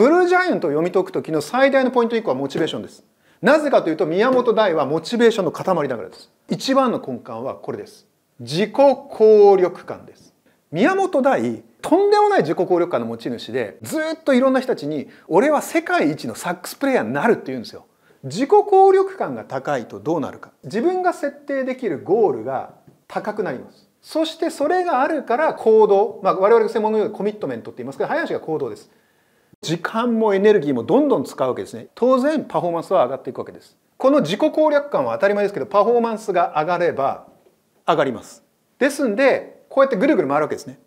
ブルージャイアントを読み解くときの最大のポイント1個はモチベーションです。なぜかというと宮本大はモチベーションの塊だからです。一番の根幹はこれです。自己効力感です。宮本大とんでもない自己効力感の持ち主でずっといろんな人たちに「俺は世界一のサックスプレイヤーになる」って言うんですよ。自己効力感が高いとどうなるか自分が設定できるゴールが高くなります。そしてそれがあるから行動、まあ、我々専門のようコミットメントって言いますけど早足が行動です時間もエネルギーもどんどん使うわけですね当然パフォーマンスは上がっていくわけですこの自己攻略感は当たり前ですけどパフォーマンスが上がれば上がりますですんでこうやってぐるぐる回るわけですね